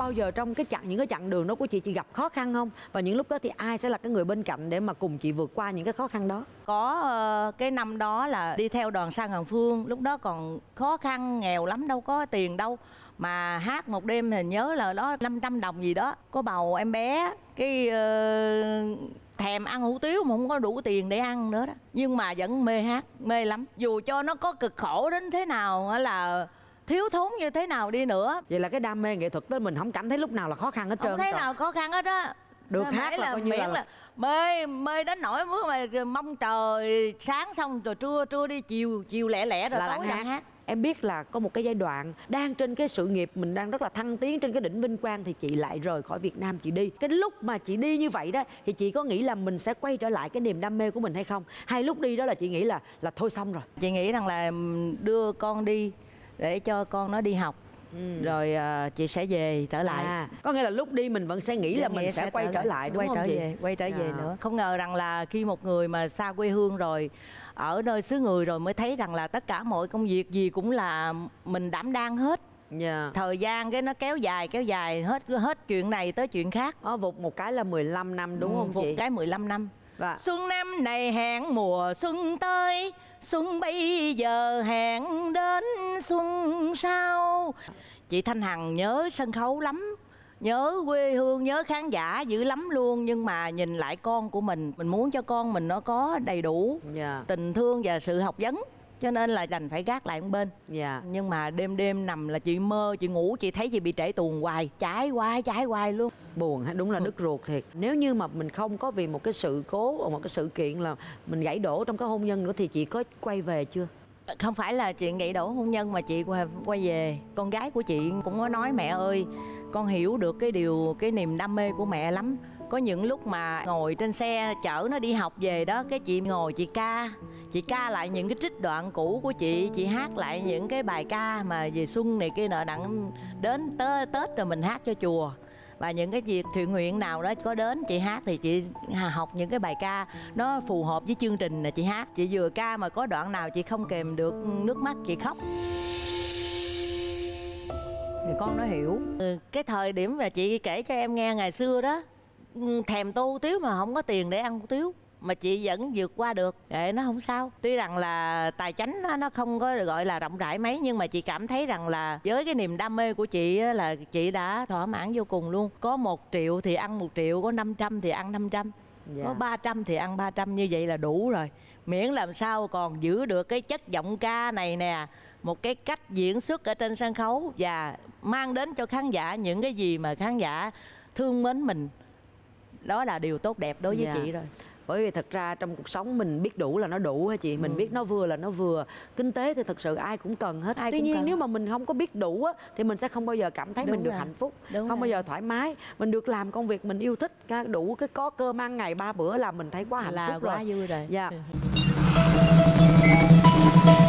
bao giờ trong cái chặng những cái chặng đường đó của chị chị gặp khó khăn không và những lúc đó thì ai sẽ là cái người bên cạnh để mà cùng chị vượt qua những cái khó khăn đó có ờ, cái năm đó là đi theo đoàn sang hằng phương lúc đó còn khó khăn nghèo lắm đâu có tiền đâu mà hát một đêm thì nhớ là đó 500 đồng gì đó có bầu em bé cái uh, thèm ăn hủ tiếu mà không có đủ tiền để ăn nữa đó nhưng mà vẫn mê hát mê lắm dù cho nó có cực khổ đến thế nào là thiếu thốn như thế nào đi nữa vậy là cái đam mê nghệ thuật đó mình không cảm thấy lúc nào là khó khăn hết trơn không thấy nào khó khăn hết á được Thế hát là, coi như là, là mê mê đến nỗi mứa mà mong trời sáng xong rồi trưa trưa đi chiều chiều lẻ lẻ rồi là tối hát. hát em biết là có một cái giai đoạn đang trên cái sự nghiệp mình đang rất là thăng tiến trên cái đỉnh vinh quang thì chị lại rời khỏi Việt Nam chị đi cái lúc mà chị đi như vậy đó thì chị có nghĩ là mình sẽ quay trở lại cái niềm đam mê của mình hay không hay lúc đi đó là chị nghĩ là là thôi xong rồi chị nghĩ rằng là đưa con đi để cho con nó đi học Ừ. rồi uh, chị sẽ về trở à. lại à, có nghĩa là lúc đi mình vẫn sẽ nghĩ Điều là mình sẽ, sẽ quay trở lại, trở lại đúng quay không trở chị? về quay trở à. về nữa không ngờ rằng là khi một người mà xa quê hương rồi ở nơi xứ người rồi mới thấy rằng là tất cả mọi công việc gì cũng là mình đảm đang hết Yeah. Dạ. Thời gian cái nó kéo dài kéo dài hết hết chuyện này tới chuyện khác. Ờ, vụt một cái là 15 năm đúng ừ, không vụt chị? Vụt cái 15 năm. Và... Xuân năm này hẹn mùa xuân tới xuân bây giờ hẹn đến xuân sau chị thanh hằng nhớ sân khấu lắm nhớ quê hương nhớ khán giả dữ lắm luôn nhưng mà nhìn lại con của mình mình muốn cho con mình nó có đầy đủ yeah. Dạ. tình thương và sự học vấn cho nên là đành phải gác lại một bên dạ nhưng mà đêm đêm nằm là chị mơ chị ngủ chị thấy chị bị trễ tuồng hoài trái hoài trái hoài luôn buồn ha đúng là ừ. đứt ruột thiệt nếu như mà mình không có vì một cái sự cố hoặc một cái sự kiện là mình gãy đổ trong cái hôn nhân nữa thì chị có quay về chưa không phải là chuyện gãy đổ hôn nhân mà chị quay về con gái của chị cũng có nói mẹ ơi con hiểu được cái điều cái niềm đam mê của mẹ lắm có những lúc mà ngồi trên xe chở nó đi học về đó cái chị ngồi chị ca chị ca lại những cái trích đoạn cũ của chị chị hát lại những cái bài ca mà về xuân này kia nọ đặng đến tới tết rồi mình hát cho chùa và những cái việc thiện nguyện nào đó có đến chị hát thì chị học những cái bài ca nó phù hợp với chương trình là chị hát chị vừa ca mà có đoạn nào chị không kèm được nước mắt chị khóc thì con nó hiểu ừ, cái thời điểm mà chị kể cho em nghe ngày xưa đó Ừ, thèm tô hủ tiếu mà không có tiền để ăn hủ tiếu mà chị vẫn vượt qua được để nó không sao tuy rằng là tài chánh nó, nó không có gọi là rộng rãi mấy nhưng mà chị cảm thấy rằng là với cái niềm đam mê của chị là chị đã thỏa mãn vô cùng luôn có một triệu thì ăn một triệu có 500 thì ăn 500 dạ. có 300 thì ăn 300 như vậy là đủ rồi miễn làm sao còn giữ được cái chất giọng ca này nè một cái cách diễn xuất ở trên sân khấu và mang đến cho khán giả những cái gì mà khán giả thương mến mình đó là điều tốt đẹp đối với yeah. Dạ. chị rồi bởi vì thật ra trong cuộc sống mình biết đủ là nó đủ hả chị mình ừ. biết nó vừa là nó vừa kinh tế thì thật sự ai cũng cần hết ai tuy nhiên cần. nếu mà mình không có biết đủ á thì mình sẽ không bao giờ cảm thấy Đúng mình rồi. được hạnh phúc Đúng không rồi. bao giờ thoải mái mình được làm công việc mình yêu thích đủ cái có cơm ăn ngày ba bữa là mình thấy quá hạnh là phúc quá rồi. vui rồi dạ yeah.